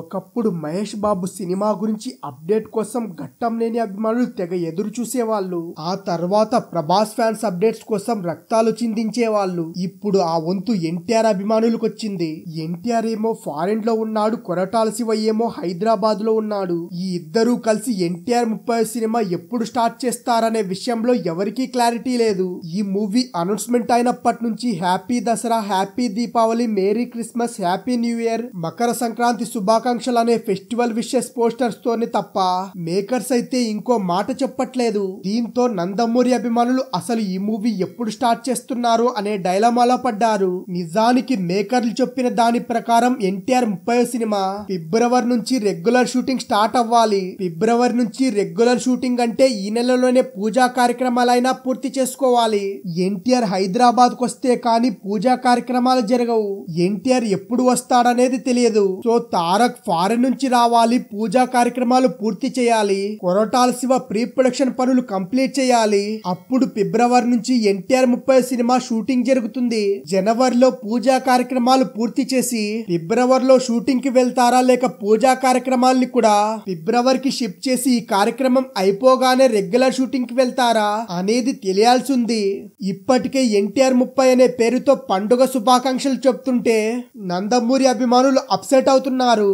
ఒకప్పుడు మహేష్ బాబు సినిమా గురించి అప్డేట్ కోసం ఘట్టం లేని అభిమానులు తెగ ఎదురు చూసేవాళ్ళు ఆ తర్వాత ప్రభాస్ ఫ్యాన్స్ అప్డేట్స్ కోసం రక్తాలు చిందించే వాళ్ళు ఇప్పుడు ఆ వంతు ఎన్టీఆర్ అభిమానులకు వచ్చింది ఎన్టీఆర్ ఏమో ఫారిన్ లో ఉన్నాడు కొరటాల ఏమో హైదరాబాద్ లో ఉన్నాడు ఈ ఇద్దరూ కలిసి ఎన్టీఆర్ ముప్పై సినిమా ఎప్పుడు స్టార్ట్ చేస్తారనే విషయంలో ఎవరికీ క్లారిటీ లేదు ఈ మూవీ అనౌన్స్మెంట్ అయినప్పటి నుంచి happy Dasara happy Deepavali merry Christmas happy new year Makara Sankranti శుభా శుభాకాంక్షలు అనే ఫెస్టివల్ విషెస్ పోస్టర్స్ తోని తప్ప మేకర్స్ అయితే ఇంకో మాట చెప్పట్లేదు దీంతో నందమూరి అభిమానులు అసలు ఈ మూవీ ఎప్పుడు స్టార్ట్ చేస్తున్నారు అనే డైలమాలో పడ్డారు నిజానికి మేకర్లు చెప్పిన దాని ప్రకారం ఎన్టీఆర్ ముప్పై సినిమా ఫిబ్రవరి నుంచి రెగ్యులర్ షూటింగ్ స్టార్ట్ అవ్వాలి ఫిబ్రవరి నుంచి రెగ్యులర్ షూటింగ్ అంటే ఈ నెలలోనే పూజా కార్యక్రమాలైనా పూర్తి చేసుకోవాలి ఎన్టీఆర్ హైదరాబాద్ వస్తే కానీ పూజా కార్యక్రమాలు జరగవు ఎన్టీఆర్ ఎప్పుడు వస్తాడనేది తెలియదు సో తారక్ మనకు ఫారెన్ నుంచి రావాలి పూజా కార్యక్రమాలు పూర్తి చేయాలి కొరటాల శివ ప్రీ ప్రొడక్షన్ పనులు కంప్లీట్ చేయాలి అప్పుడు ఫిబ్రవరి నుంచి ఎన్టీఆర్ ముప్పై సినిమా షూటింగ్ జరుగుతుంది జనవరిలో పూజా కార్యక్రమాలు పూర్తి చేసి ఫిబ్రవరిలో షూటింగ్ కి వెళ్తారా లేక పూజా కార్యక్రమాల్ని కూడా ఫిబ్రవరికి షిఫ్ట్ చేసి ఈ కార్యక్రమం అయిపోగానే రెగ్యులర్ షూటింగ్ కి వెళ్తారా అనేది తెలియాల్సి ఉంది ఇప్పటికే ఎన్టీఆర్ ముప్పై అనే పేరుతో పండుగ శుభాకాంక్షలు చెప్తుంటే నందమూరి అభిమానులు అప్సెట్ అవుతున్నారు